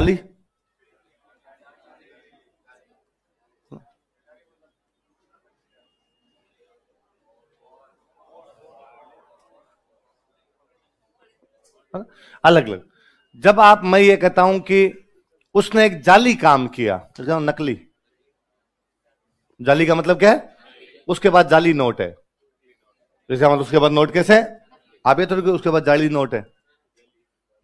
अली अलग अलग जब आप मैं ये कहता हूं कि उसने एक जाली काम किया तो नकली जाली का मतलब क्या है उसके बाद जाली नोट है जैसे मतलब उसके बाद नोट कैसे आप ये तो उसके बाद जाली नोट है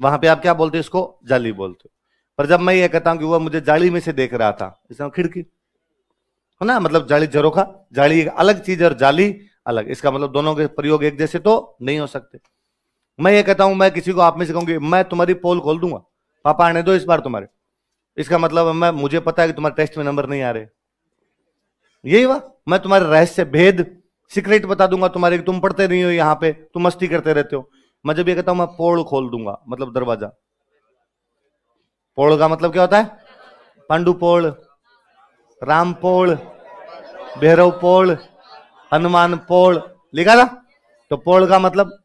वहां पे आप क्या बोलते हैं इसको जाली बोलते हैं पर जब मैं ये कहता हूँ कि वह मुझे जाली में से देख रहा था इसका खिड़की है ना मतलब जाली जरोखा जाली एक अलग चीज और जाली अलग इसका मतलब दोनों के प्रयोग एक जैसे तो नहीं हो सकते मैं ये कहता हूं मैं किसी को आप में से कहूंगी मैं तुम्हारी पोल खोल दूंगा पापा आने दो इस बार तुम्हारे इसका मतलब मैं मुझे पता है कि तुम्हारे टेस्ट में नंबर नहीं आ रहे यही वह मैं तुम्हारे रहस्य भेद सीक्रेट बता दूंगा तुम्हारे तुम पढ़ते नहीं हो यहाँ पे तुम मस्ती करते रहते हो मैं जब ये कहता हूं मैं पोल खोल दूंगा मतलब दरवाजा पोल का मतलब क्या होता है पांडु पोल राम पोल भैरव पोल हनुमान पोल लिखा था तो पोल का मतलब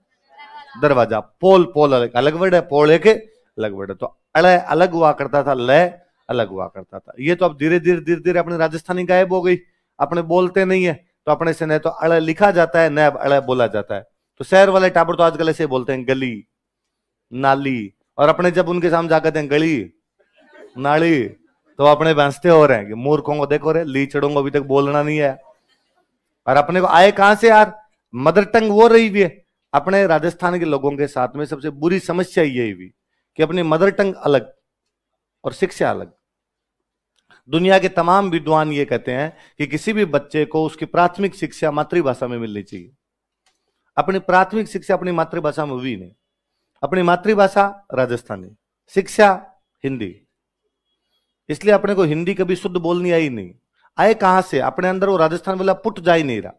दरवाजा पोल पोल अलग अलग वर्ड है पोल एक अलग वर्ड है तो अल अलग हुआ करता था लय अलग हुआ करता था ये तो अब धीरे धीरे धीरे धीरे अपने राजस्थानी गायब हो गई अपने बोलते नहीं है तो अपने से न तो अल लिखा जाता है न अब अल बोला जाता है तो शहर वाले टाबर तो आजकल ऐसे बोलते हैं गली नाली और अपने जब उनके सामने जाकर हैं गली नाली तो अपने बहसते हो रहे हैं कि मूर्खों को देखो रहे लीचड़ों को अभी तक बोलना नहीं है और अपने को आए कहां से यार मदर टंग वो रही हुई है अपने राजस्थान के लोगों के साथ में सबसे बुरी समस्या ये हुई कि अपनी मदर टंग अलग और शिक्षा अलग दुनिया के तमाम विद्वान ये कहते हैं कि किसी भी बच्चे को उसकी प्राथमिक शिक्षा मातृभाषा में मिलनी चाहिए अपनी प्राथमिक शिक्षा अपनी मातृभाषा में हुई नहीं अपनी मातृभाषा राजस्थानी शिक्षा हिंदी इसलिए अपने को हिंदी कभी शुद्ध बोलनी आई नहीं आए कहां से अपने अंदर वो राजस्थान वाला पुट जा ही नहीं रहा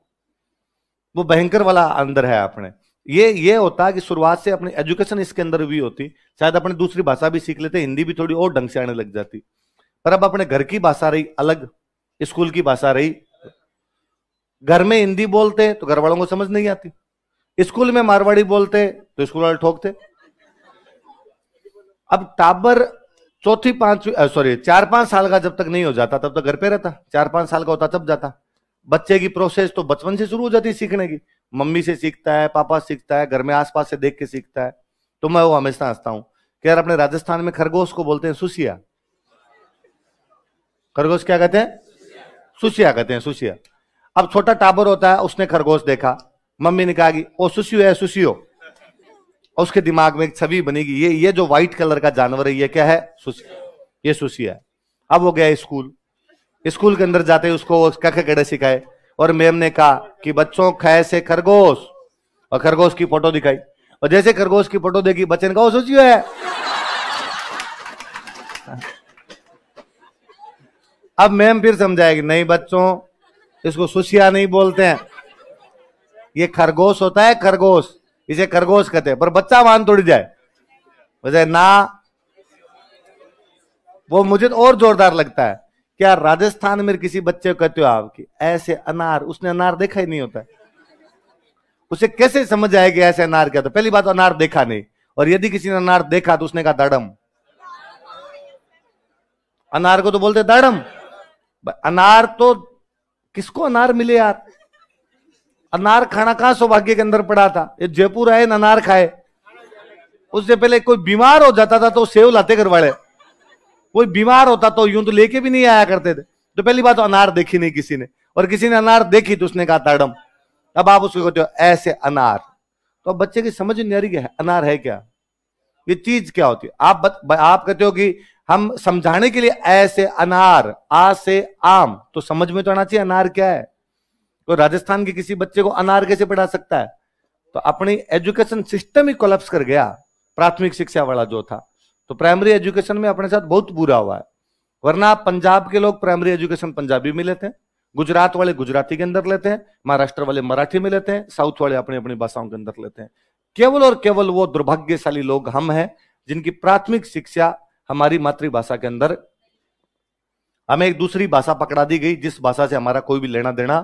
वो भयंकर वाला अंदर है अपने ये ये होता कि शुरुआत से अपनी एजुकेशन इसके अंदर भी होती शायद अपने दूसरी भाषा भी सीख लेते हिंदी भी थोड़ी और ढंग से आने लग जाती पर अब अपने घर की भाषा रही अलग स्कूल की भाषा रही घर में हिंदी बोलते तो घर वालों को समझ नहीं आती स्कूल में मारवाड़ी बोलते तो स्कूल वाले ठोकते अब टाबर चौथी पांचवी सॉरी चार पांच साल का जब तक नहीं हो जाता तब तक घर पे रहता चार पांच साल का होता तब जाता बच्चे की प्रोसेस तो बचपन से शुरू हो जाती है सीखने की मम्मी से सीखता है पापा सीखता है घर में आसपास से देख के सीखता है तो मैं वो हमेशा हंसता हूं कि यार अपने राजस्थान में खरगोश को बोलते हैं सुसिया खरगोश क्या कहते हैं सुसिया कहते हैं सुसिया अब छोटा टाबर होता है उसने खरगोश देखा मम्मी ने कहा कि ओ सुसियो है सुसियो और उसके दिमाग में एक छवि बनेगी ये ये जो व्हाइट कलर का जानवर है ये क्या है सुशी ये सुशी है अब वो गया स्कूल स्कूल के अंदर जाते उसको क्या कड़े सिखाए और मैम ने कहा कि बच्चों खे से खरगोश और खरगोश की फोटो दिखाई और जैसे खरगोश की फोटो देखी बच्चे ने कहा सोची है अब मैम फिर समझाएगी नहीं बच्चों इसको सुशिया नहीं बोलते हैं ये खरगोश होता है खरगोश खरगोश कहते કતે पर बच्चा વાન तोड़ जाए वैसे ना वो मुझे तो और जोरदार लगता है क्या राजस्थान में किसी बच्चे को कहते हो आप कि ऐसे अनार उसने अनार देखा ही नहीं होता है उसे कैसे समझ आएगी ऐसे अनार क्या तो पहली बात अनार देखा नहीं और यदि किसी ने अनार देखा तो उसने कहा दाड़म अनार को तो बोलते दाड़म अनार तो किसको अनार मिले यार अनार खाना कहां सौभाग्य के अंदर पड़ा था ये जयपुर आए अनार खाए उससे पहले कोई बीमार हो जाता था तो सेव लाते घर वाले कोई बीमार होता तो यूं तो लेके भी नहीं आया करते थे तो पहली बात तो अनार देखी नहीं किसी ने और किसी ने अनार देखी तो उसने कहा ताड़म अब आप उसको कहते हो ऐसे अनार तो अब बच्चे की समझ नहीं आ रही है अनार है क्या ये चीज क्या होती है आप बत, आप कहते हो कि हम समझाने के लिए ऐसे अनार आ से आम तो समझ में तो आना चाहिए अनार क्या है तो राजस्थान के किसी बच्चे को अनार कैसे पढ़ा सकता है तो अपनी एजुकेशन सिस्टम ही कोलप्स कर गया प्राथमिक शिक्षा वाला जो था तो प्राइमरी एजुकेशन में अपने साथ बहुत बुरा हुआ है वरना पंजाब के लोग प्राइमरी एजुकेशन पंजाबी में लेते हैं गुजरात वाले गुजराती के अंदर लेते हैं महाराष्ट्र वाले मराठी में लेते हैं साउथ वाले अपनी अपनी भाषाओं के अंदर लेते हैं केवल और केवल वो दुर्भाग्यशाली लोग हम हैं जिनकी प्राथमिक शिक्षा हमारी मातृभाषा के अंदर हमें एक दूसरी भाषा पकड़ा दी गई जिस भाषा से हमारा कोई भी लेना देना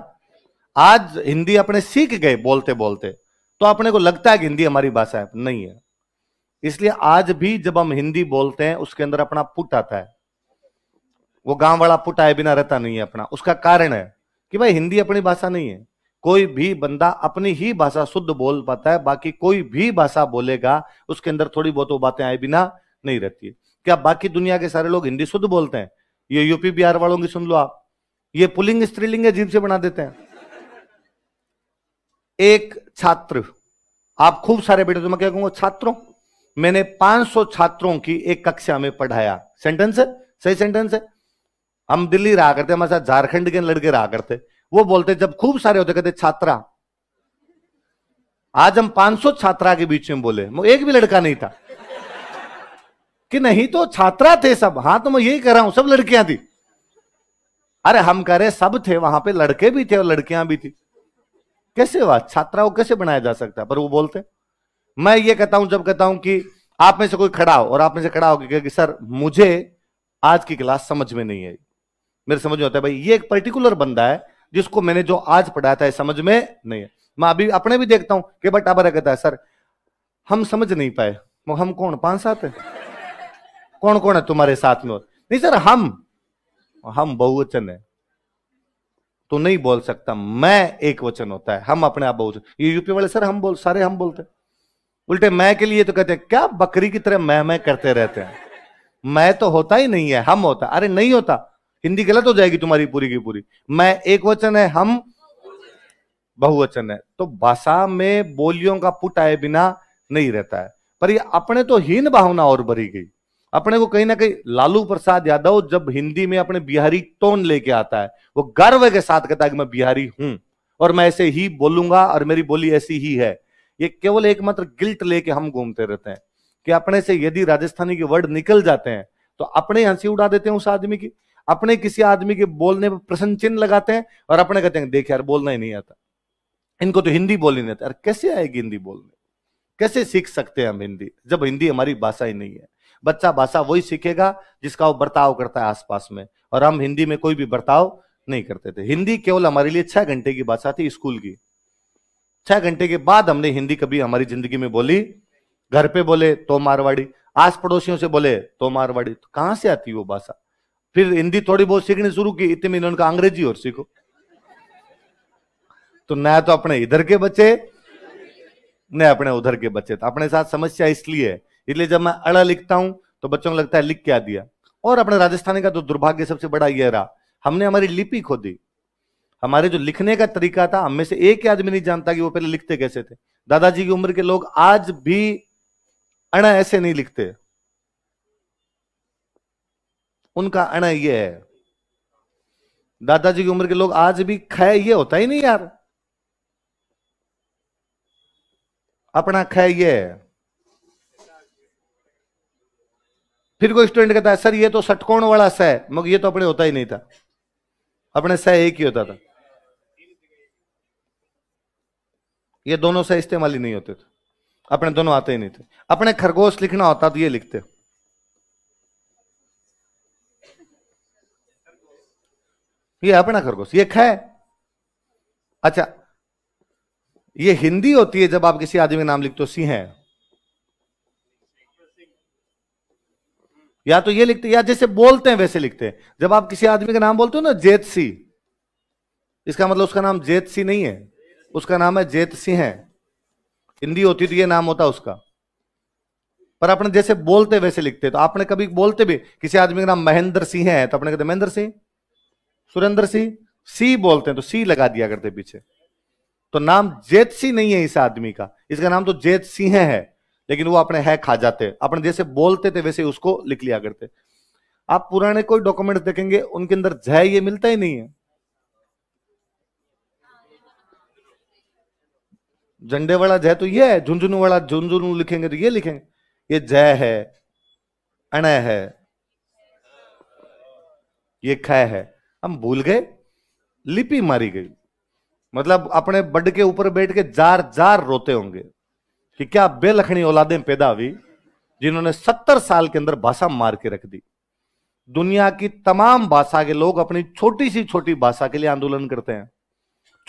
आज हिंदी अपने सीख गए बोलते बोलते तो अपने को लगता है कि हिंदी हमारी भाषा है नहीं है इसलिए आज भी जब हम हिंदी बोलते हैं उसके अंदर अपना पुट आता है वो गांव वाला पुट आए बिना रहता नहीं है अपना उसका कारण है कि भाई हिंदी अपनी भाषा नहीं है कोई भी बंदा अपनी ही भाषा शुद्ध बोल पाता है बाकी कोई भी भाषा बोलेगा उसके अंदर थोड़ी बहुत वो बातें आए बिना नहीं रहती है क्या बाकी दुनिया के सारे लोग हिंदी शुद्ध बोलते हैं ये यूपी बिहार वालों की सुन लो आप ये पुलिंग स्त्रीलिंग जीव से बना देते हैं एक छात्र आप खूब सारे बेटे तो मैं क्या कहूंगा छात्रों मैंने 500 छात्रों की एक कक्षा में पढ़ाया सेंटेंस है सही सेंटेंस है हम दिल्ली रहा करते हमारे साथ झारखंड के लड़के रहा करते वो बोलते जब खूब सारे होते कहते छात्रा आज हम 500 छात्रा के बीच में बोले एक भी लड़का नहीं था कि नहीं तो छात्रा थे सब हाँ तो मैं यही कह रहा हूं सब लड़कियां थी अरे हम कह रहे सब थे वहां पे लड़के भी थे और लड़कियां भी थी कैसे हुआ छात्रा को कैसे बनाया जा सकता है पर वो बोलते मैं ये कहता हूं जब कहता हूं कि आप में से कोई खड़ा हो और आप में से खड़ा हो कि सर मुझे आज की क्लास समझ में नहीं आई मेरे समझ में होता है भाई ये एक पर्टिकुलर बंदा है जिसको मैंने जो आज पढ़ाया था समझ में नहीं है मैं अभी अपने भी देखता हूं कि बट आबर कहता है सर हम समझ नहीं पाए हम कौन पांच सात है कौन कौन है तुम्हारे साथ में और नहीं सर हम हम बहुवचन है तो नहीं बोल सकता मैं एक वचन होता है हम अपने आप बहुत ये यूपी वाले सर हम बोल सारे हम बोलते उल्टे मैं के लिए तो कहते हैं क्या बकरी की तरह मैं मैं करते रहते हैं मैं तो होता ही नहीं है हम होता अरे नहीं होता हिंदी गलत हो जाएगी तुम्हारी पूरी की पूरी मैं एक वचन है हम बहुवचन है तो भाषा में बोलियों का पुट आए बिना नहीं रहता है पर ये अपने तो हीन भावना और भरी गई अपने को कहीं ना कहीं लालू प्रसाद यादव जब हिंदी में अपने बिहारी टोन लेके आता है वो गर्व के साथ कहता है कि मैं बिहारी हूं और मैं ऐसे ही बोलूंगा और मेरी बोली ऐसी ही है ये केवल एकमात्र गिल्ट लेके हम घूमते रहते हैं कि अपने से यदि राजस्थानी के वर्ड निकल जाते हैं तो अपने हंसी उड़ा देते हैं उस आदमी की अपने किसी आदमी के बोलने पर प्रसन्न चिन्ह लगाते हैं और अपने कहते हैं देख यार बोलना ही नहीं आता इनको तो हिंदी बोल ही नहीं आता कैसे आएगी हिंदी बोलने कैसे सीख सकते हैं हम हिंदी जब हिंदी हमारी भाषा ही नहीं है बच्चा भाषा वही सीखेगा जिसका वो बर्ताव करता है आसपास में और हम हिंदी में कोई भी बर्ताव नहीं करते थे हिंदी केवल हमारे लिए छह घंटे की भाषा थी स्कूल की छह घंटे के बाद हमने हिंदी कभी हमारी जिंदगी में बोली घर पे बोले तो मारवाड़ी आस पड़ोसियों से बोले तो मारवाड़ी तो कहां से आती वो भाषा फिर हिंदी थोड़ी बहुत सीखनी शुरू की इतने में उनका अंग्रेजी और सीखो तो न तो अपने इधर के बच्चे न अपने उधर के बच्चे तो अपने साथ समस्या इसलिए है इसलिए जब मैं अड़ा लिखता हूं तो बच्चों को लगता है लिख क्या दिया और अपने राजस्थानी का तो दुर्भाग्य सबसे बड़ा यह रहा हमने हमारी लिपि खो दी हमारे जो लिखने का तरीका था हम में से एक ही आदमी नहीं जानता कि वो पहले लिखते कैसे थे दादाजी की उम्र के लोग आज भी अणा ऐसे नहीं लिखते उनका अणा ये है दादाजी की उम्र के लोग आज भी खय ये होता ही नहीं यार अपना खय ये है फिर कोई स्टूडेंट कहता है सर ये तो सटकोण वाला स मगर ये तो अपने होता ही नहीं था अपने स एक ही होता था ये दोनों सह इस्तेमाल ही नहीं होते थे अपने दोनों आते ही नहीं थे अपने खरगोश लिखना होता तो ये लिखते ये अपना खरगोश ये खै अच्छा ये हिंदी होती है जब आप किसी आदमी का नाम लिखते हो सिंह है या तो ये लिखते या जैसे बोलते हैं वैसे लिखते हैं जब आप किसी आदमी का नाम बोलते हो ना जेत सिंह इसका मतलब उसका नाम जेत सिंह नहीं है उसका नाम है जेत सिंह है हिंदी होती तो ये नाम होता उसका पर अपने जैसे बोलते वैसे लिखते तो आपने कभी बोलते भी किसी आदमी का नाम महेंद्र सिंह है तो अपने कहते महेंद्र सिंह सुरेंद्र सिंह सी बोलते हैं तो सी लगा दिया करते पीछे तो नाम जेत सिंह नहीं है इस आदमी का इसका नाम तो जेत सिंह है लेकिन वो अपने है खा जाते अपने जैसे बोलते थे वैसे उसको लिख लिया करते आप पुराने कोई डॉक्यूमेंट देखेंगे उनके अंदर जय ये मिलता ही नहीं है झंडे वाला जय तो ये है झुंझुनू वाला झुंझुनू लिखेंगे तो ये लिखेंगे ये जय है अण है ये ख है हम भूल गए लिपि मारी गई मतलब अपने बड के ऊपर बैठ के जार जार रोते होंगे कि क्या बेलखनी औलादें पैदा हुई जिन्होंने सत्तर साल के अंदर भाषा मार के रख दी दुनिया की तमाम भाषा के लोग अपनी छोटी सी छोटी भाषा के लिए आंदोलन करते हैं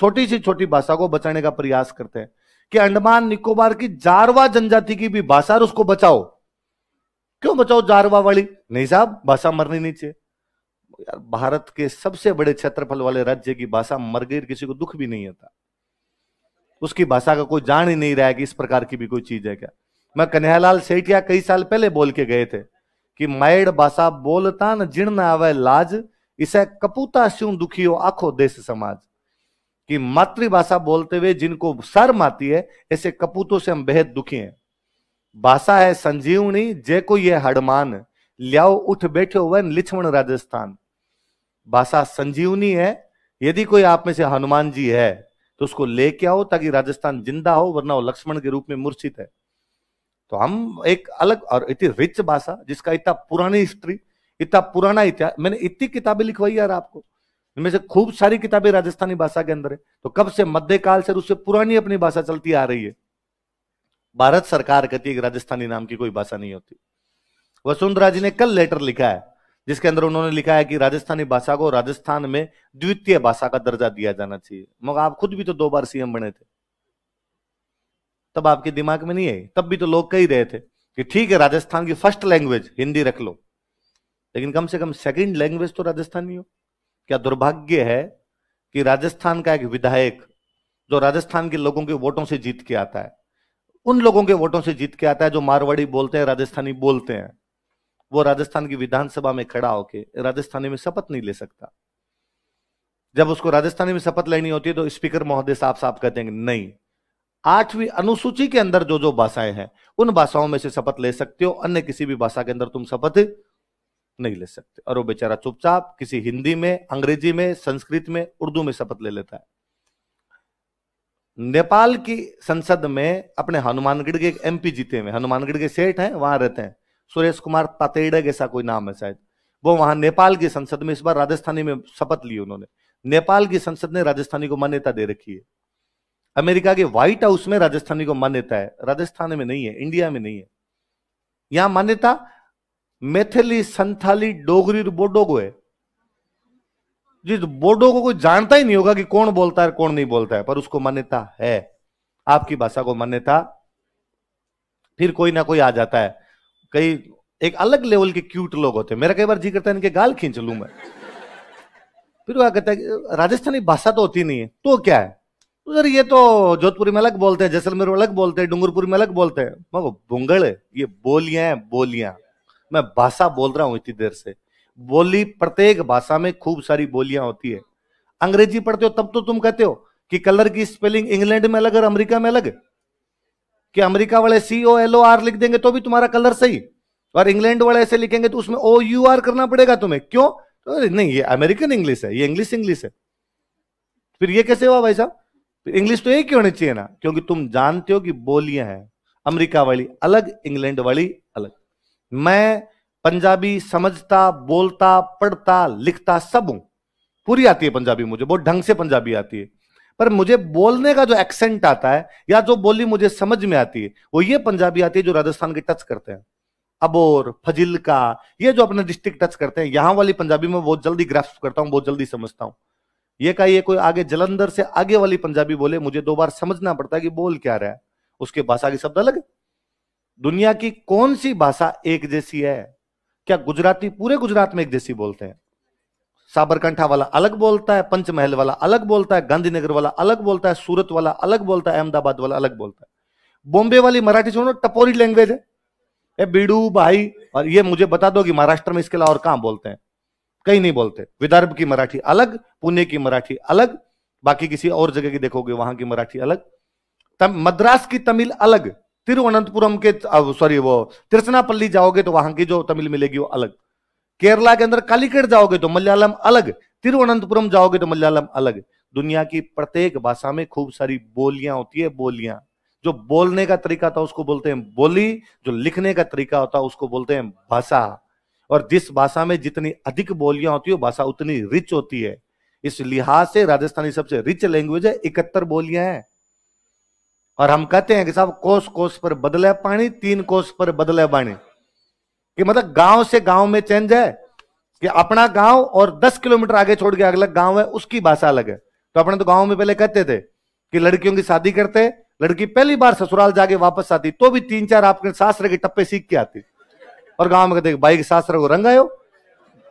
छोटी सी छोटी भाषा को बचाने का प्रयास करते हैं कि अंडमान निकोबार की जारवा जनजाति की भी भाषा उसको बचाओ क्यों बचाओ जारवा वाली नहीं साहब भाषा मरनी नहीं चाहिए यार भारत के सबसे बड़े क्षेत्रफल वाले राज्य की भाषा मर गई किसी को दुख भी नहीं होता उसकी भाषा का कोई जान ही नहीं रहा है कि इस प्रकार की भी कोई चीज है क्या मैं कन्हैयालाल सेठिया कई साल पहले बोल के गए थे कि मायड़ भाषा बोलता न न आवे लाज इसे कपूता स्यू दुखी हो आखो देश समाज कि मातृभाषा बोलते हुए जिनको शर्म आती है ऐसे कपूतों से हम बेहद दुखी हैं भाषा है संजीवनी जे को ये हड़मान लिया उठ बैठे हुए लिछमण राजस्थान भाषा संजीवनी है यदि कोई आप में से हनुमान जी है तो उसको लेके आओ ताकि राजस्थान जिंदा हो वरना वो लक्ष्मण के रूप में मूर्छित है तो हम एक अलग और इतनी रिच भाषा जिसका इतना पुरानी हिस्ट्री इतना पुराना इतिहास मैंने इतनी किताबें लिखवाई यार आपको इनमें से खूब सारी किताबें राजस्थानी भाषा के अंदर है तो कब से मध्यकाल से उससे पुरानी अपनी भाषा चलती आ रही है भारत सरकार कहती है कि राजस्थानी नाम की कोई भाषा नहीं होती वसुंधरा जी ने कल लेटर लिखा है जिसके अंदर उन्होंने लिखा है कि राजस्थानी भाषा को राजस्थान में द्वितीय भाषा का दर्जा दिया जाना चाहिए मगर आप खुद भी तो दो बार सीएम बने थे तब आपके दिमाग में नहीं आई तब भी तो लोग कही रहे थे कि ठीक है राजस्थान की फर्स्ट लैंग्वेज हिंदी रख लो लेकिन कम से कम सेकंड लैंग्वेज तो राजस्थानी हो क्या दुर्भाग्य है कि राजस्थान का एक विधायक जो राजस्थान के लोगों के वोटों से जीत के आता है उन लोगों के वोटों से जीत के आता है जो मारवाड़ी बोलते हैं राजस्थानी बोलते हैं वो राजस्थान की विधानसभा में खड़ा होके राजस्थानी में शपथ नहीं ले सकता जब उसको राजस्थानी में शपथ लेनी होती है तो स्पीकर महोदय साफ साफ कहते हैं नहीं आठवीं अनुसूची के अंदर जो जो भाषाएं हैं उन भाषाओं में से शपथ ले सकते हो अन्य किसी भी भाषा के अंदर तुम शपथ नहीं ले सकते और वो बेचारा चुपचाप किसी हिंदी में अंग्रेजी में संस्कृत में उर्दू में शपथ ले लेता है नेपाल की संसद में अपने हनुमानगढ़ के एमपी जीते हुए हनुमानगढ़ के सेठ हैं वहां रहते हैं सुरेश कुमार पातेड़ग ऐसा कोई नाम है शायद वो वहां नेपाल की संसद में इस बार राजस्थानी में शपथ ली उन्होंने नेपाल की संसद ने राजस्थानी को मान्यता दे रखी है अमेरिका के व्हाइट हाउस में राजस्थानी को मान्यता है राजस्थान में नहीं है इंडिया में नहीं है यहां मान्यता मैथिली संथाली डोगरी और बोडो को है जिस बोडो को कोई जानता ही नहीं होगा कि कौन बोलता है कौन नहीं बोलता है पर उसको मान्यता है आपकी भाषा को मान्यता फिर कोई ना कोई आ जाता है कई एक अलग लेवल के क्यूट लोग होते हैं मेरा कई बार जी करता है इनके गाल खींच लू मैं फिर वह कहता है कि राजस्थानी भाषा तो होती नहीं है तो क्या है तो सर ये तो जोधपुरी में अलग बोलते हैं जैसलमेर में अलग बोलते हैं डूंगरपुर में अलग बोलते हैं मैं भुंगड़ ये बोलियां हैं बोलियां मैं भाषा बोल रहा हूं इतनी देर से बोली प्रत्येक भाषा में खूब सारी बोलियां होती है अंग्रेजी पढ़ते हो तब तो तुम कहते हो कि कलर की स्पेलिंग इंग्लैंड में अलग और अमेरिका में अलग कि अमेरिका वाले सी ओ एल ओ आर लिख देंगे तो भी तुम्हारा कलर सही और इंग्लैंड वाले ऐसे लिखेंगे तो उसमें ओ यू आर करना पड़ेगा तुम्हें क्यों तो नहीं ये अमेरिकन इंग्लिश है ये इंग्लिश इंग्लिश है फिर ये कैसे हुआ भाई साहब इंग्लिश तो एक ही होनी चाहिए ना क्योंकि तुम जानते हो कि बोलियां हैं अमेरिका वाली अलग इंग्लैंड वाली अलग मैं पंजाबी समझता बोलता पढ़ता लिखता सब हूं पूरी आती है पंजाबी मुझे बहुत ढंग से पंजाबी आती है पर मुझे बोलने का जो एक्सेंट आता है या जो बोली मुझे समझ में आती है वो ये पंजाबी आती है जो राजस्थान के टच करते हैं अबोर फजिलका ये जो अपने डिस्ट्रिक्ट टच करते हैं यहां वाली पंजाबी में बहुत जल्दी ग्रास्प करता हूँ बहुत जल्दी समझता हूँ ये का ये कोई आगे जलंधर से आगे वाली पंजाबी बोले मुझे दो बार समझना पड़ता है कि बोल क्या रहा है उसके भाषा के शब्द अलग दुनिया की कौन सी भाषा एक जैसी है क्या गुजराती पूरे गुजरात में एक जैसी बोलते हैं साबरकंठा वाला अलग बोलता है पंचमहल वाला अलग बोलता है गांधीनगर वाला अलग बोलता है सूरत वाला अलग बोलता है अहमदाबाद वाला अलग बोलता है बॉम्बे वाली मराठी छोड़ो टपोरी लैंग्वेज है ए बीड़ू भाई और ये मुझे बता दो कि महाराष्ट्र में इसके अलावा और कहाँ बोलते हैं कहीं नहीं बोलते विदर्भ की मराठी अलग पुणे की मराठी अलग बाकी किसी और जगह की देखोगे वहां की मराठी अलग तम, मद्रास की तमिल अलग तिरुवनंतपुरम के सॉरी वो तिरचनापल्ली जाओगे तो वहां की जो तमिल मिलेगी वो अलग केरला के अंदर कालीकट जाओगे तो मलयालम अलग तिरुवनंतपुरम जाओगे तो मलयालम अलग दुनिया की प्रत्येक भाषा में खूब सारी बोलियां होती है बोलियां जो बोलने का तरीका था उसको बोलते हैं बोली जो लिखने का तरीका होता है उसको बोलते हैं भाषा और जिस भाषा में जितनी अधिक बोलियां होती है भाषा उतनी रिच होती है इस लिहाज से राजस्थानी सबसे रिच लैंग्वेज है इकहत्तर बोलियां हैं और हम कहते हैं कि साहब कोस कोस पर बदले पानी तीन कोस पर बदले पानी कि मतलब गांव से गांव में चेंज है कि अपना गांव और 10 किलोमीटर आगे छोड़ के अगला गांव है उसकी भाषा अलग है तो अपने तो गांव में पहले कहते थे कि लड़कियों की शादी करते लड़की पहली बार ससुराल जाके वापस आती तो भी तीन चार आपके सासरे के टप्पे सीख के आती और गांव में कहते भाई के सासरे को रंग आयो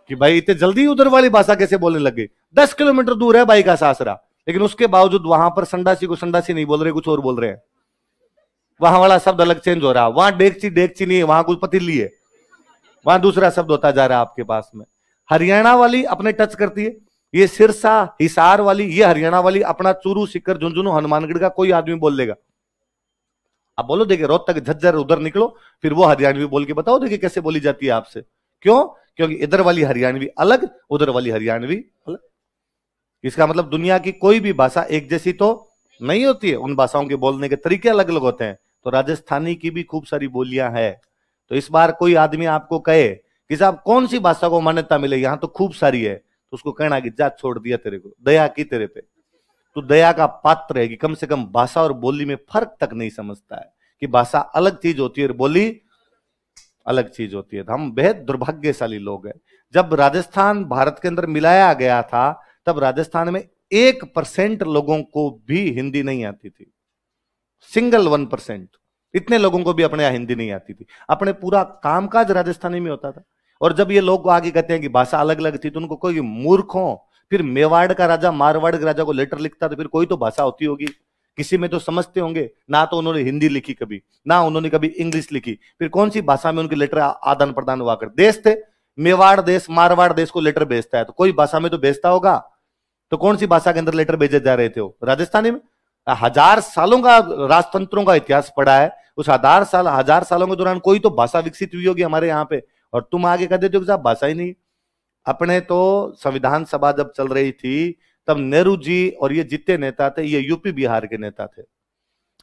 कि भाई इतने जल्दी उधर वाली भाषा कैसे बोलने लगे दस किलोमीटर दूर है भाई का सासरा लेकिन उसके बावजूद वहां पर संडासी को संडासी नहीं बोल रहे कुछ और बोल रहे हैं वहां वाला शब्द अलग चेंज हो रहा है वहां डेगची डेगची नहीं है वहां कुछ पतीली है वहां दूसरा शब्द होता जा रहा है आपके पास में हरियाणा वाली अपने टच करती है ये सिरसा हिसार वाली ये हरियाणा वाली अपना चूरू सिकर झुंझुनू हनुमानगढ़ का कोई आदमी बोल लेगा आप बोलो देखिए रोहतक झज्जर उधर निकलो फिर वो हरियाणवी बोल के बताओ देखिए कैसे बोली जाती है आपसे क्यों क्योंकि इधर वाली हरियाणवी अलग उधर वाली हरियाणवी अलग इसका मतलब दुनिया की कोई भी भाषा एक जैसी तो नहीं होती है उन भाषाओं के बोलने के तरीके अलग अलग होते हैं तो राजस्थानी की भी खूब सारी बोलियां हैं तो इस बार कोई आदमी आपको कहे कि साहब कौन सी भाषा को मान्यता मिले यहां तो खूब सारी है तो उसको कहना कि जात छोड़ दिया तेरे को दया की तेरे पे तो दया का पात्र है कि कम से कम भाषा और बोली में फर्क तक नहीं समझता है कि भाषा अलग चीज होती है और बोली अलग चीज होती है तो हम बेहद दुर्भाग्यशाली लोग हैं जब राजस्थान भारत के अंदर मिलाया गया था तब राजस्थान में एक परसेंट लोगों को भी हिंदी नहीं आती थी सिंगल वन परसेंट इतने लोगों को भी अपने यहाँ हिंदी नहीं आती थी अपने पूरा कामकाज राजस्थानी में होता था और जब ये लोग आगे कहते हैं कि भाषा अलग अलग थी तो उनको कोई हो फिर मेवाड़ का राजा मारवाड़ के राजा को लेटर लिखता तो फिर कोई तो भाषा होती होगी किसी में तो समझते होंगे ना तो उन्होंने हिंदी लिखी कभी ना उन्होंने कभी इंग्लिश लिखी फिर कौन सी भाषा में उनके लेटर आदान प्रदान हुआ कर देश थे मेवाड़ देश मारवाड़ देश को लेटर भेजता है तो कोई भाषा में तो भेजता होगा तो कौन सी भाषा के अंदर लेटर भेजे जा रहे थे राजस्थानी में हजार सालों का राजतंत्रों का इतिहास पड़ा है उस हजार साल हजार सालों के दौरान कोई तो भाषा विकसित हुई होगी हमारे यहाँ पे और तुम आगे कह देते हो साहब भाषा ही नहीं अपने तो संविधान सभा जब चल रही थी तब नेहरू जी और ये जितने नेता थे ये यूपी बिहार के नेता थे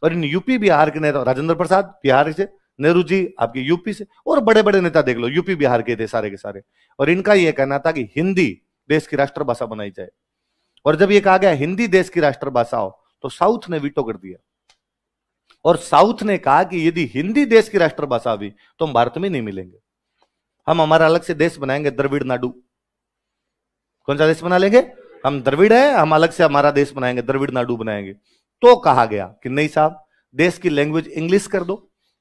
और इन यूपी बिहार के नेता राजेंद्र प्रसाद बिहार से नेहरू जी आपके यूपी से और बड़े बड़े नेता देख लो यूपी बिहार के थे सारे के सारे और इनका ये कहना था कि हिंदी देश की राष्ट्रभाषा बनाई जाए और जब ये कहा गया हिंदी देश की राष्ट्रभाषा हो तो साउथ ने वीटो कर दिया और साउथ ने कहा कि यदि हिंदी देश की राष्ट्रभाषा भी तो हम भारत में नहीं मिलेंगे हम हमारा अलग से देश बनाएंगे द्रविड़ नाडु कौन सा देश बना लेंगे हम द्रविड़ है हम अलग से हमारा देश बनाएंगे द्रविड़ नाडु बनाएंगे तो कहा गया कि नहीं साहब देश की लैंग्वेज इंग्लिश कर दो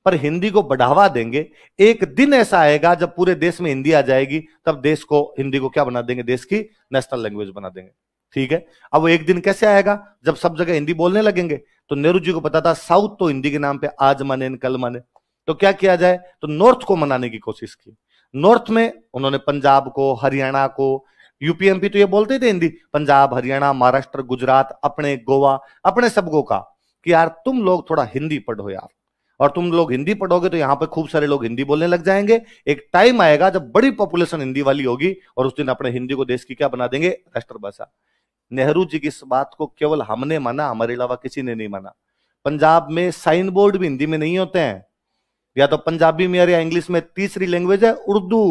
पर हिंदी को बढ़ावा देंगे एक दिन ऐसा आएगा जब पूरे देश में हिंदी आ जाएगी तब देश को हिंदी को क्या बना देंगे देश की नेशनल लैंग्वेज बना देंगे ठीक है अब वो एक दिन कैसे आएगा जब सब जगह हिंदी बोलने लगेंगे तो नेहरू जी को पता था साउथ तो हिंदी के नाम पे आज माने कल माने तो क्या किया जाए तो नॉर्थ को मनाने की कोशिश की नॉर्थ में उन्होंने पंजाब को हरियाणा को यूपीएमपी तो ये बोलते थे हिंदी पंजाब हरियाणा महाराष्ट्र गुजरात अपने गोवा अपने सबको का कि यार तुम लोग थोड़ा हिंदी पढ़ो यार और तुम लोग हिंदी पढ़ोगे तो यहाँ पे खूब सारे लोग हिंदी बोलने लग जाएंगे एक टाइम आएगा जब बड़ी पॉपुलेशन हिंदी वाली होगी और उस दिन अपने हिंदी को देश की क्या बना देंगे राष्ट्रभाषा नेहरू जी की इस बात को केवल हमने माना हमारे अलावा किसी ने नहीं माना पंजाब में साइन बोर्ड भी हिंदी में नहीं होते हैं या तो पंजाबी में या इंग्लिश में तीसरी लैंग्वेज है उर्दू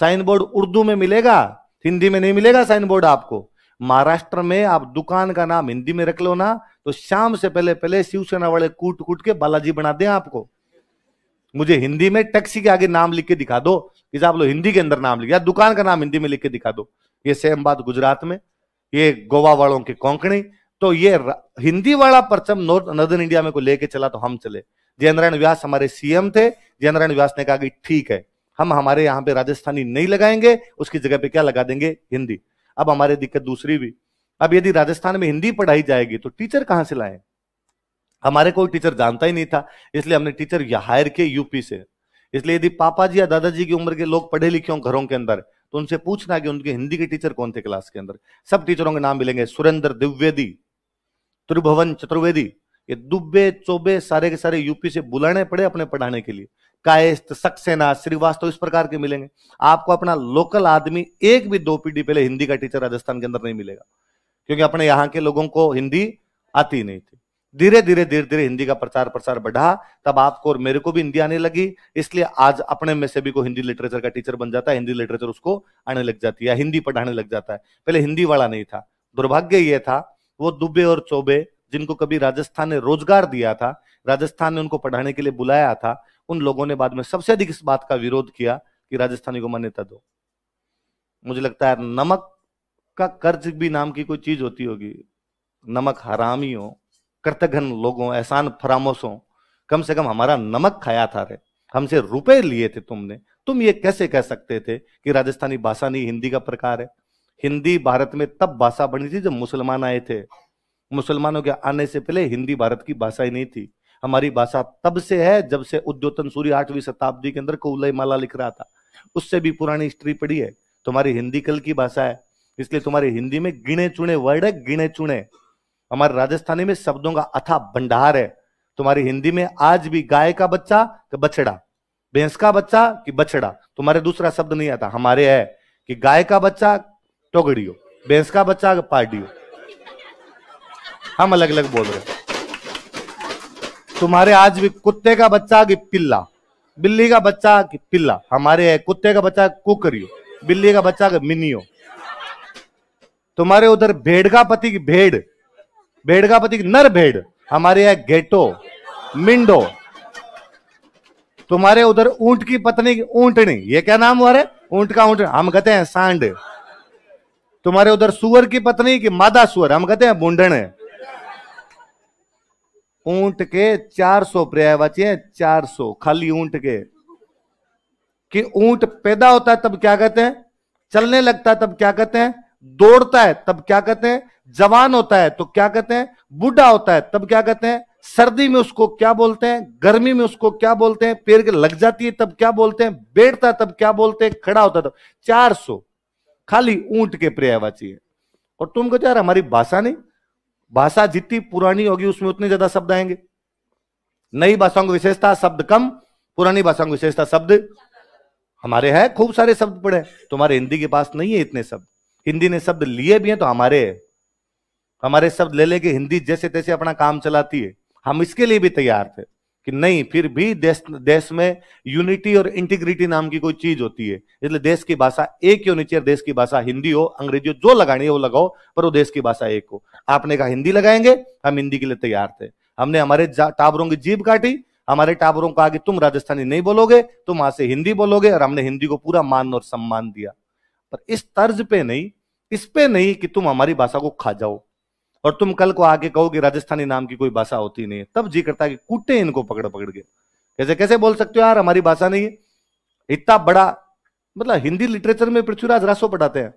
साइन बोर्ड उर्दू में मिलेगा हिंदी में नहीं मिलेगा साइन बोर्ड आपको महाराष्ट्र में आप दुकान का नाम हिंदी में रख लो ना तो शाम से पहले पहले शिवसेना वाले कूट कूट के बालाजी बना दें आपको मुझे हिंदी में टैक्सी के आगे नाम लिख के दिखा दो आप लोग हिंदी के अंदर नाम लिख दुकान का नाम हिंदी में लिख के दिखा दो ये सेम बात गुजरात में ये गोवा वालों की कोंकणी तो ये हिंदी वाला परचम नॉर्दर्न इंडिया में को लेके चला तो हम चले जयनारायण व्यास हमारे सीएम थे जयनारायण व्यास ने कहा कि ठीक है हम हमारे यहाँ पे राजस्थानी नहीं लगाएंगे उसकी जगह पे क्या लगा देंगे हिंदी अब हमारे दिक्कत दूसरी भी अब यदि राजस्थान में हिंदी पढ़ाई जाएगी तो टीचर कहाँ से लाए हमारे कोई टीचर जानता ही नहीं था इसलिए हमने टीचर हायर किए यूपी से इसलिए यदि पापा जी या दादाजी की उम्र के लोग पढ़े लिखे हों घरों के अंदर तो उनसे पूछना कि उनके हिंदी के टीचर कौन थे क्लास के अंदर सब टीचरों के नाम मिलेंगे सुरेंद्र द्विवेदी त्रिभुवन चतुर्वेदी ये दुबे चौबे सारे के सारे यूपी से बुलाने पड़े अपने पढ़ाने के लिए कायस्त सक्सेना श्रीवास्तव तो इस प्रकार के मिलेंगे आपको अपना लोकल आदमी एक भी दो पीढ़ी पहले हिंदी का टीचर राजस्थान के अंदर नहीं मिलेगा क्योंकि अपने यहाँ के लोगों को हिंदी आती नहीं थी धीरे धीरे धीरे धीरे हिंदी का प्रचार प्रसार बढ़ा तब आपको और मेरे को भी हिंदी आने लगी इसलिए आज अपने में से भी को हिंदी लिटरेचर का टीचर बन जाता है हिंदी लिटरेचर उसको आने लग जाती है हिंदी पढ़ाने लग जाता है पहले हिंदी वाला नहीं था दुर्भाग्य ये था वो दुबे और चौबे जिनको कभी राजस्थान ने रोजगार दिया था राजस्थान ने उनको पढ़ाने के लिए बुलाया था उन लोगों ने बाद में सबसे अधिक इस बात का विरोध किया कि राजस्थानी को मान्यता दो मुझे लगता है नमक का कर्ज भी नाम की कोई चीज होती होगी नमक हरामी हो कृतघ्न लोगों एहसान फरामोशों कम से कम हमारा नमक खाया था रे हमसे रुपए लिए थे तुमने तुम ये कैसे कह सकते थे कि राजस्थानी भाषा नहीं हिंदी का प्रकार है हिंदी भारत में तब भाषा बनी थी जब मुसलमान आए थे मुसलमानों के आने से पहले हिंदी भारत की भाषा ही नहीं थी हमारी भाषा तब से है जब से उद्योतन सूर्य आठवीं शताब्दी के अंदर कौल माला लिख रहा था उससे भी पुरानी हिस्ट्री पड़ी है तुम्हारी हिंदी कल की भाषा है इसलिए तुम्हारी हिंदी में गिने चुने वर्ड है गिने चुने हमारे राजस्थानी में शब्दों का अथा भंडार है तुम्हारी हिंदी में आज भी गाय का बच्चा कि बछड़ा भैंस का बच्चा कि बछड़ा तुम्हारे दूसरा शब्द नहीं आता हमारे है कि गाय का बच्चा टोगड़ियो भैंस का बच्चा पार्टियो हम अलग अलग बोल रहे तुम्हारे आज भी कुत्ते का बच्चा कि पिल्ला बिल्ली का बच्चा कि पिल्ला हमारे है कुत्ते का बच्चा कुकरियो बिल्ली का बच्चा मिनियो तुम्हारे उधर भेड़ का पति की भेड़ भेड़ का प्रतीक नर भेड़ हमारे यहाँ गेटो मिंडो तुम्हारे उधर ऊंट की पत्नी ऊंटनी ये क्या नाम हुआ रे ऊंट का ऊंट हम कहते हैं सांड तुम्हारे उधर सुअर की पत्नी की मादा सुअर हम कहते हैं बुंडण ऊंट के 400 पर्याय बचे है चार खाली ऊंट के कि ऊंट पैदा होता है तब क्या कहते हैं चलने लगता है तब क्या कहते हैं दौड़ता है तब क्या कहते हैं जवान होता है तो क्या कहते हैं बूढ़ा होता है तब क्या कहते हैं सर्दी में उसको क्या बोलते हैं गर्मी में उसको क्या बोलते हैं पेड़ लग जाती है तब क्या बोलते हैं बैठता है तब क्या बोलते हैं खड़ा होता तब चार सौ खाली ऊंट के पर्यायवाची है और तुम कहते यार हमारी भाषा नहीं भाषा जितनी पुरानी होगी उसमें उतने ज्यादा शब्द आएंगे नई भाषाओं की विशेषता शब्द कम पुरानी भाषाओं की विशेषता शब्द हमारे हैं खूब सारे शब्द पड़े तुम्हारे हिंदी के पास नहीं है इतने शब्द हिंदी ने शब्द लिए भी हैं तो हमारे है हमारे शब्द ले लेके हिंदी जैसे तैसे अपना काम चलाती है हम इसके लिए भी तैयार थे कि नहीं फिर भी देश देश में यूनिटी और इंटीग्रिटी नाम की कोई चीज होती है इसलिए देश की भाषा एक ही होनी चाहिए देश की भाषा हिंदी हो अंग्रेजी हो जो लगानी है वो लगाओ पर वो देश की भाषा एक हो आपने कहा हिंदी लगाएंगे हम हिंदी के लिए तैयार थे हमने हमारे टाबरों की जीभ काटी हमारे टाबरों को आगे तुम राजस्थानी नहीं बोलोगे तुम वहां से हिंदी बोलोगे और हमने हिंदी को पूरा मान और सम्मान दिया पर इस तर्ज पे नहीं इस पे नहीं कि तुम हमारी भाषा को खा जाओ और तुम कल को आके कहो कि राजस्थानी नाम की कोई भाषा होती नहीं है तब जी करता है कि कूटे इनको पकड़ पकड़ के कैसे कैसे बोल सकते हो यार हमारी भाषा नहीं है इतना बड़ा मतलब हिंदी लिटरेचर में पृथ्वीराज रासो पढ़ाते हैं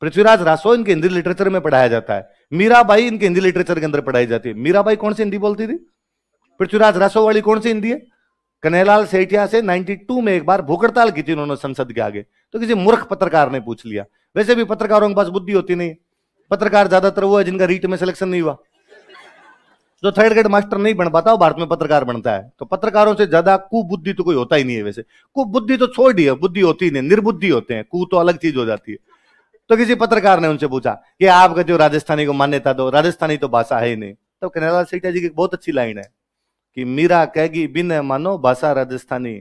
पृथ्वीराज रासो इनके हिंदी लिटरेचर में पढ़ाया जाता है मीराबाई इनके हिंदी लिटरेचर के अंदर पढ़ाई जाती है मीराबाई कौन सी हिंदी बोलती थी पृथ्वीराज रासो वाली कौन सी हिंदी है कन्हेलाल सेठिया से 92 में एक बार भूकड़ताल की थी उन्होंने संसद के आगे तो किसी मूर्ख पत्रकार ने पूछ लिया वैसे भी पत्रकारों के पास बुद्धि होती नहीं पत्रकार ज्यादातर वो है जिनका रीट में सिलेक्शन नहीं हुआ जो थर्ड ग्रेड मास्टर नहीं बन पाता वो भारत में पत्रकार बनता है तो पत्रकारों से ज्यादा कुबुद्धि तो कोई होता ही नहीं है वैसे कुबुद्धि तो छोड़ दी है बुद्धि होती नहीं निर्बुद्धि होते हैं कु तो अलग चीज हो जाती है तो किसी पत्रकार ने उनसे पूछा कि आपका जो राजस्थानी को मान्यता दो राजस्थानी तो भाषा है ही नहीं तो कन्हैयालाल सेठिया जी की बहुत अच्छी लाइन है कि मीरा कह गई बिन मानो भाषा राजस्थानी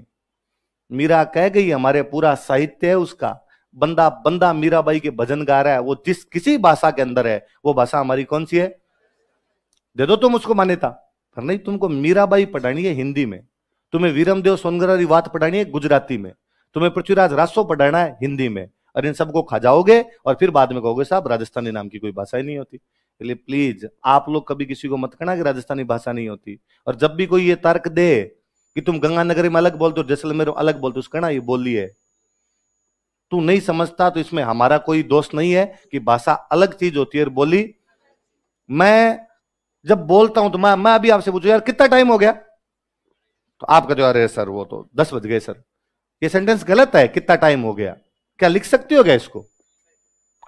मीरा कह गई हमारे पूरा साहित्य है उसका बंदा बंदा मीराबाई के भजन गा रहा है वो जिस किसी भाषा के अंदर है वो भाषा हमारी कौन सी है दे दो तुम उसको मान्यता पर नहीं तुमको मीराबाई पढ़ानी है हिंदी में तुम्हें वीरमदेव सोनगरारी वात पढ़ानी है गुजराती में तुम्हें पृथ्वीराज रासो पढ़ाना है हिंदी में और इन सबको खा जाओगे और फिर बाद में कहोगे साहब राजस्थानी नाम की कोई भाषा ही नहीं होती इसलिए प्लीज आप लोग कभी किसी को मत कहना कि राजस्थानी भाषा नहीं होती और जब भी कोई ये तर्क दे कि तुम गंगानगरी में अलग बोलते हो जैसलमेर में अलग बोलते हो उसका ना ये बोली है तू नहीं समझता तो इसमें हमारा कोई दोष नहीं है कि भाषा अलग चीज होती है और बोली मैं जब बोलता हूं तो मैं मैं अभी आपसे पूछू यार कितना टाइम हो गया तो आप कहते हो अरे सर वो तो दस बज गए सर ये सेंटेंस गलत है कितना टाइम हो गया क्या लिख सकते हो क्या इसको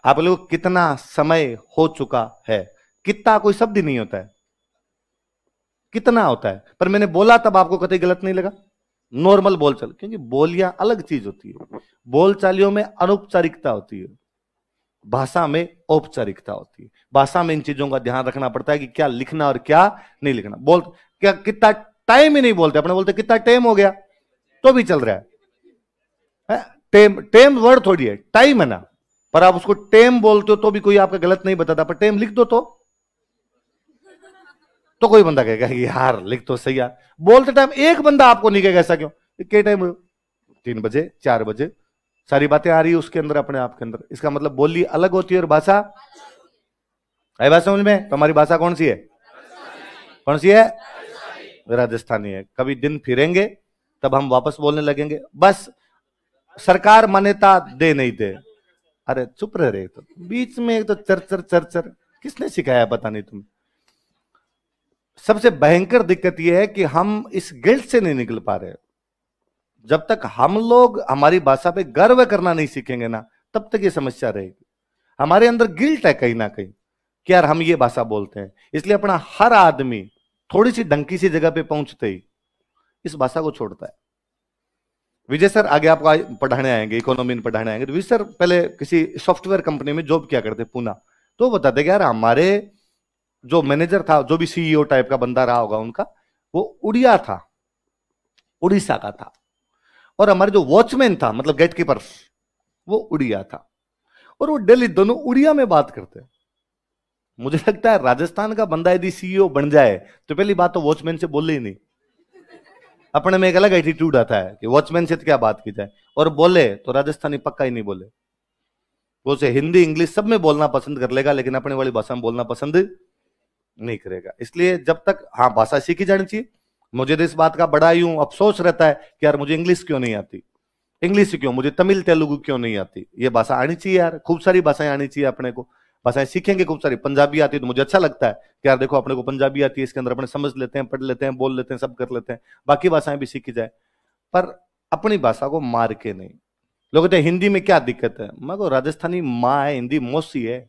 आप लोग कितना समय हो चुका है कितना कोई शब्द नहीं होता है कितना होता है पर मैंने बोला तब आपको कतई गलत नहीं लगा नॉर्मल बोलचाल क्योंकि बोलियां अलग चीज होती है बोलचालियों में अनौपचारिकता होती है भाषा में औपचारिकता होती है भाषा में इन चीजों का ध्यान रखना पड़ता है कि क्या लिखना और क्या नहीं लिखना बोल क्या कितना टाइम ही नहीं बोलते अपने बोलते कितना टाइम हो गया तो भी चल रहा है, है? टेम टेम वर्ड थोड़ी है टाइम है ना पर आप उसको टेम बोलते हो तो भी कोई आपका गलत नहीं बताता पर टेम लिख दो तो तो कोई बंदा कहेगा यार लिख तो सही यार बोलते टाइम एक बंदा आपको नहीं कहेगा ऐसा क्यों के टाइम तीन बजे चार बजे सारी बातें आ रही है उसके अंदर अपने आप के अंदर इसका मतलब बोली अलग होती है और भाषा है बात समझ में तो हमारी भाषा कौन सी है कौन सी है राजस्थानी है कभी दिन फिरेंगे तब हम वापस बोलने लगेंगे बस सरकार मान्यता दे नहीं दे अरे चुप रह रहे तो बीच में एक तो चर चर चर चर किसने सिखाया पता नहीं तुम्हें सबसे भयंकर दिक्कत यह है कि हम इस गिल्ट से नहीं निकल पा रहे जब तक हम लोग हमारी भाषा पे गर्व करना नहीं सीखेंगे ना तब तक ये समस्या रहेगी हमारे अंदर गिल्ट है कहीं ना कहीं कि यार हम ये भाषा बोलते हैं इसलिए अपना हर आदमी थोड़ी सी डंकी सी जगह पे पहुंचते ही इस भाषा को छोड़ता है विजय सर आगे आपको पढ़ाने आएंगे इकोनॉमी में पढ़ाने आएंगे तो विजय सर पहले किसी सॉफ्टवेयर कंपनी में जॉब किया करते पूना तो बताते यार हमारे जो मैनेजर था जो भी सीईओ टाइप e का बंदा रहा होगा उनका वो उड़िया था उड़ीसा का था और हमारे जो वॉचमैन था मतलब गेट कीपर वो उड़िया था और वो डेली दोनों उड़िया में बात करते मुझे लगता है राजस्थान का बंदा यदि सीईओ e बन जाए तो पहली बात तो वॉचमैन से बोले ही नहीं अपने में एक अलग एटीट्यूड आता है कि वॉचमैन से तो क्या बात की जाए और बोले तो राजस्थानी पक्का ही नहीं बोले वो से हिंदी इंग्लिश सब में बोलना पसंद कर लेगा लेकिन अपने वाली भाषा में बोलना पसंद नहीं करेगा इसलिए जब तक हाँ भाषा सीखी जानी चाहिए मुझे तो इस बात का बड़ा ही अफसोस रहता है कि यार मुझे इंग्लिश क्यों नहीं आती इंग्लिश क्यों मुझे तमिल तेलुगु क्यों नहीं आती ये भाषा आनी चाहिए यार खूब सारी भाषाएं आनी चाहिए अपने को भाषाएं सीखेंगे खूब सारी पंजाबी आती है तो मुझे अच्छा लगता है कि यार देखो अपने को पंजाबी आती है इसके अंदर अपने समझ लेते हैं पढ़ लेते हैं बोल लेते हैं सब कर लेते हैं बाकी भाषाएं भी सीखी जाए पर अपनी भाषा को मार के नहीं लोग कहते हैं हिंदी में क्या दिक्कत है मैं को राजस्थानी माँ है हिंदी मौसी है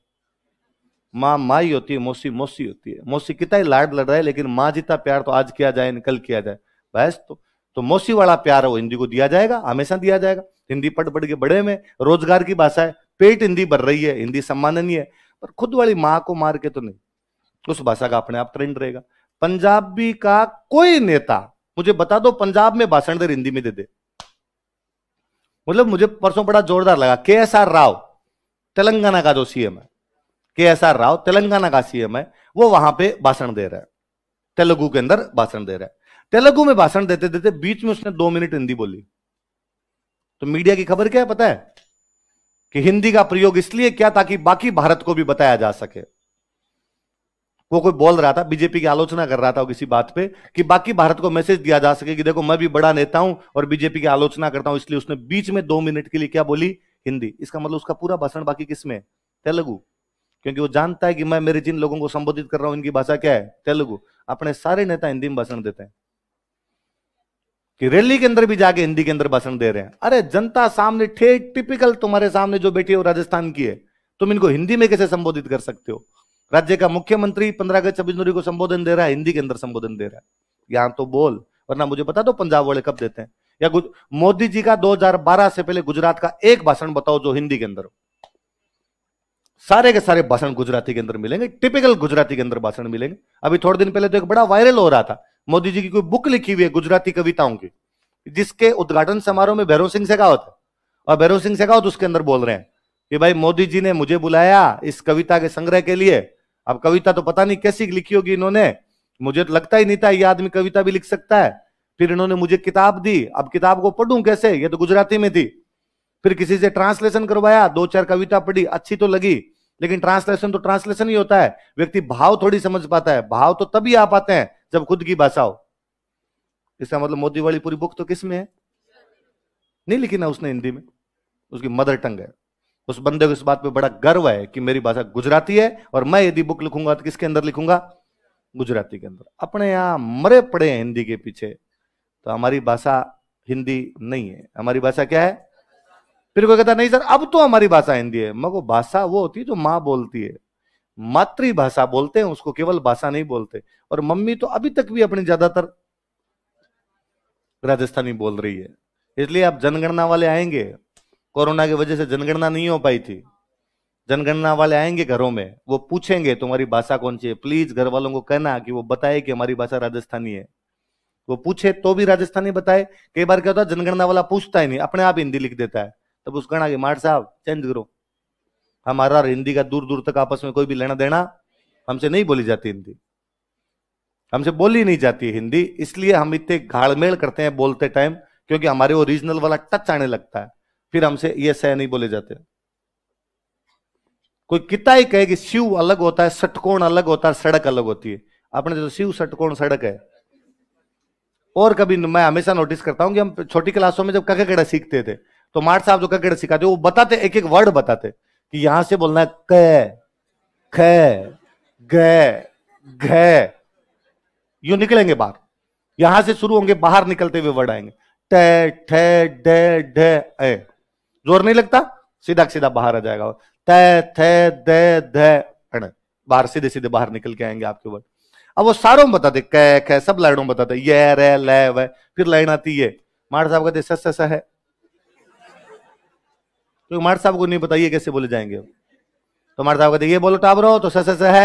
माँ माई होती है मौसी मौसी होती है मौसी कितना ही लाड लड़ रहा है लेकिन माँ जितना प्यार तो आज किया जाए कल किया जाए बहस तो तो मौसी वाला प्यार है वो हिंदी को दिया जाएगा हमेशा दिया जाएगा हिंदी पढ़ पढ़ के बड़े में रोजगार की भाषा है पेट हिंदी भर रही है हिंदी सम्माननीय है पर खुद वाली माँ को मार के तो नहीं उस भाषा का अपने आप ट्रेंड रहेगा पंजाबी का कोई नेता मुझे बता दो पंजाब में भाषण दे हिंदी में दे दे मतलब मुझे परसों बड़ा जोरदार लगा के एस आर राव तेलंगाना का जो सीएम है के एस आर राव तेलंगाना का सीएम है वो वहां पे भाषण दे रहा है तेलुगु के अंदर भाषण दे रहा है तेलुगु में भाषण देते देते बीच में उसने दो मिनट हिंदी बोली तो मीडिया की खबर क्या है पता है कि हिंदी का प्रयोग इसलिए क्या ताकि बाकी भारत को भी बताया जा सके वो कोई बोल रहा था बीजेपी की आलोचना कर रहा था किसी बात पे कि बाकी भारत को मैसेज दिया जा सके कि देखो मैं भी बड़ा नेता हूं और बीजेपी की आलोचना करता हूं इसलिए उसने बीच में दो मिनट के लिए क्या बोली हिंदी इसका मतलब उसका पूरा भाषण बाकी किसमें तेलुगु क्योंकि वो जानता है कि मैं मेरे जिन लोगों को संबोधित कर रहा हूं इनकी भाषा क्या है तेलुगु अपने सारे नेता हिंदी में भाषण देते हैं कि रैली के अंदर भी जाके हिंदी के अंदर भाषण दे रहे हैं अरे जनता सामने ठे टिपिकल तुम्हारे सामने जो बैठी है राजस्थान की है तुम इनको हिंदी में कैसे संबोधित कर सकते हो राज्य का मुख्यमंत्री पंद्रह अगस्त छब्बीस जनवरी को संबोधन दे रहा है हिंदी के अंदर संबोधन दे रहा है यहां तो बोल वरना मुझे बता दो पंजाब वर्ल्ड कप देते हैं या मोदी जी का 2012 से पहले गुजरात का एक भाषण बताओ जो हिंदी के अंदर हो सारे के सारे भाषण गुजराती के अंदर मिलेंगे टिपिकल गुजराती के अंदर भाषण मिलेंगे अभी थोड़े दिन पहले तो एक बड़ा वायरल हो रहा था मोदी जी की कोई बुक लिखी हुई है गुजराती कविताओं की जिसके उद्घाटन समारोह में भैरव सिंह शेखावत और भैरव सिंह शेखावत उसके अंदर बोल रहे हैं कि भाई मोदी जी ने मुझे बुलाया इस कविता के संग्रह के लिए अब कविता तो पता नहीं कैसी लिखी होगी इन्होंने मुझे तो लगता ही नहीं था ये आदमी कविता भी लिख सकता है फिर इन्होंने मुझे किताब दी अब किताब को पढ़ू कैसे ये तो गुजराती में थी फिर किसी से ट्रांसलेशन करवाया दो चार कविता पढ़ी अच्छी तो लगी लेकिन ट्रांसलेशन तो ट्रांसलेशन ही होता है व्यक्ति भाव थोड़ी समझ पाता है भाव तो तभी आ पाते हैं जब खुद की भाषा हो इसका मतलब मोदी वाली पूरी बुक तो किस में है नहीं लिखी ना उसने हिंदी में उसकी मदर टंग है उस बंदे को इस बात पे बड़ा गर्व है कि मेरी भाषा गुजराती है और मैं यदि बुक लिखूंगा तो किसके अंदर लिखूंगा गुजराती के अंदर अपने यहां मरे पड़े हैं हिंदी के पीछे तो हमारी भाषा हिंदी नहीं है हमारी भाषा क्या है फिर कोई कहता नहीं सर अब तो हमारी भाषा हिंदी है मगर भाषा वो होती है जो माँ बोलती है मातृभाषा बोलते हैं उसको केवल भाषा नहीं बोलते और मम्मी तो अभी तक भी अपनी ज्यादातर राजस्थानी बोल रही है इसलिए आप जनगणना वाले आएंगे कोरोना की वजह से जनगणना नहीं हो पाई थी जनगणना वाले आएंगे घरों में वो पूछेंगे तुम्हारी भाषा कौन सी है प्लीज घर वालों को कहना कि वो बताए कि हमारी भाषा राजस्थानी है वो पूछे तो भी राजस्थानी बताए कई बार क्या होता है जनगणना वाला पूछता ही नहीं अपने आप हिंदी लिख देता है तब उस कहना कि मार साहब चेंज करो हमारा और हिंदी का दूर दूर तक आपस में कोई भी लेना देना हमसे नहीं बोली जाती हिंदी हमसे बोली नहीं जाती हिंदी इसलिए हम इतने घाड़मेल करते हैं बोलते टाइम क्योंकि हमारे वो रीजनल वाला टच आने लगता है फिर हमसे ये सह नहीं बोले जाते कोई कितना ही कहे कि शिव अलग होता है सटकोण अलग होता है सड़क अलग होती है आपने जो शिव सटकोण सड़क है और कभी मैं हमेशा नोटिस करता हूं कि हम छोटी क्लासों में जब कके कड़ा सीखते थे तो मार्ट साहब जो क्रिकेट सिखाते वो बताते एक एक वर्ड बताते कि यहां से बोलना है क ख निकलेंगे बाहर यहां से शुरू होंगे बाहर निकलते हुए वर्ड आएंगे ट ए जोर नहीं लगता सीधा सीधा बाहर आ जाएगा त थ दे बाहर सीधे सीधे बाहर निकल के आएंगे आपके वर्ड अब वो सारों में बताते कै ख सब लाइनों में बताते ये रे ले वे फिर लाइन आती है मार साहब कहते सस है तो मार साहब को नहीं बताइए कैसे बोले जाएंगे तो मार साहब कहते ये बोलो टाबरो तो सस स है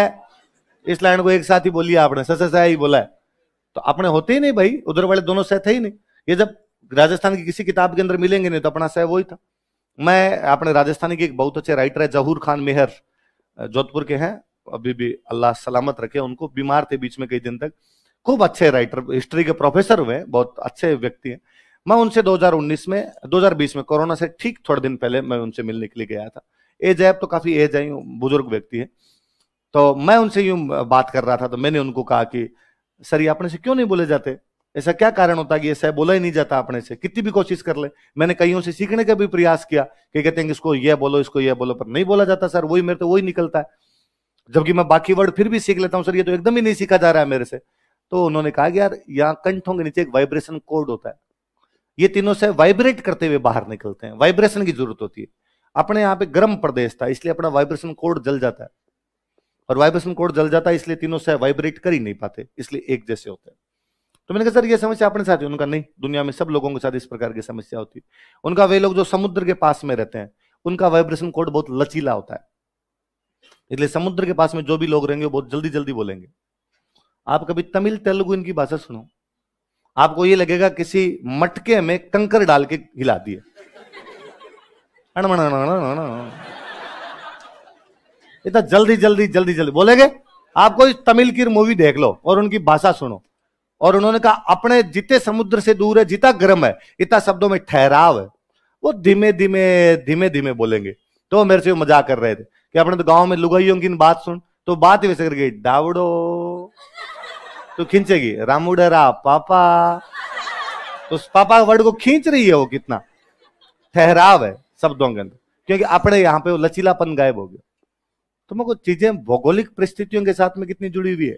इस लाइन को एक साथ ही बोलिए आपने सस स ही बोला है तो अपने होते ही नहीं भाई उधर वाले दोनों सह थे ही नहीं ये जब राजस्थान की किसी किताब के अंदर मिलेंगे नहीं तो अपना सह वही था मैं अपने राजस्थानी के एक बहुत अच्छे राइटर है जहूर खान मेहर जोधपुर के हैं अभी भी अल्लाह सलामत रखे उनको बीमार थे बीच में कई दिन तक खूब अच्छे राइटर हिस्ट्री के प्रोफेसर हुए बहुत अच्छे व्यक्ति हैं मैं उनसे 2019 में 2020 में कोरोना से ठीक थोड़े दिन पहले मैं उनसे मिलने के लिए गया था एज ऐप तो काफी एज आई बुजुर्ग व्यक्ति है तो मैं उनसे यूं बात कर रहा था तो मैंने उनको कहा कि सर ये अपने से क्यों नहीं बोले जाते ऐसा क्या कारण होता है कि ऐसा बोला ही नहीं जाता अपने से कितनी भी कोशिश कर ले मैंने कईयों से सीखने का भी प्रयास किया कि कहते हैं इसको यह बोलो इसको यह बोलो पर नहीं बोला जाता सर वही मेरे तो वही निकलता है जबकि मैं बाकी वर्ड फिर भी सीख लेता हूँ सर ये तो एकदम ही नहीं सीखा जा रहा है मेरे से तो उन्होंने कहा कि यार यहाँ कंठों के नीचे एक वाइब्रेशन कोड होता है ये तीनों से वाइब्रेट करते हुए बाहर निकलते हैं वाइब्रेशन की जरूरत होती है अपने यहाँ पे गर्म प्रदेश था इसलिए अपना वाइब्रेशन कोड जल जाता है और वाइब्रेशन कोड जल जाता है इसलिए तीनों से वाइब्रेट कर ही नहीं पाते इसलिए एक जैसे होते हैं तो मैंने कहा सर ये समस्या अपने साथ ही उनका नहीं दुनिया में सब लोगों के साथ इस प्रकार की समस्या होती है उनका वे लोग जो समुद्र के पास में रहते हैं उनका वाइब्रेशन कोड बहुत लचीला होता है इसलिए समुद्र के पास में जो भी लोग रहेंगे वो बहुत जल्दी जल्दी बोलेंगे आप कभी तमिल तेलुगु इनकी भाषा सुनो आपको ये लगेगा किसी मटके में कंकर डाल के हिला दिए इतना तो जल्दी जल्दी जल्दी जल्दी बोलेंगे आप कोई तमिल की मूवी देख लो और उनकी भाषा सुनो और उन्होंने कहा अपने जितने समुद्र से दूर है जितना गर्म है इतना शब्दों में ठहराव है वो धीमे धीमे धीमे धीमे बोलेंगे तो मेरे से मजाक कर रहे थे कि अपने तो गांव में लुगाइयों की बात सुन तो बात ही वैसे करके डावड़ो तो खींचेगी रामूडरा पापा तो पापा वर्ड को खींच रही है वो कितना ठहराव है शब्दों के अंदर क्योंकि अपने यहाँ पे वो लचीलापन गायब हो गया तो मेरे को चीजें भौगोलिक परिस्थितियों के साथ में कितनी जुड़ी हुई है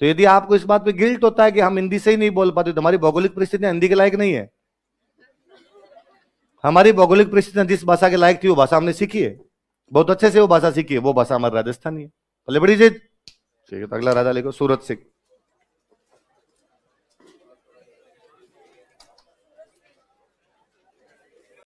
तो यदि आपको इस बात पे गिल्ट होता है कि हम हिंदी से ही नहीं बोल पाते तो हमारी भौगोलिक परिस्थितियां हिंदी के लायक नहीं है हमारी भौगोलिक परिस्थितियां जिस भाषा के लायक थी वो भाषा हमने सीखी है बहुत अच्छे से वो भाषा सीखी है वो भाषा हमारे राजस्थानी है भले बड़ी ठीक है तो अगला राजा लेखो सूरत सिख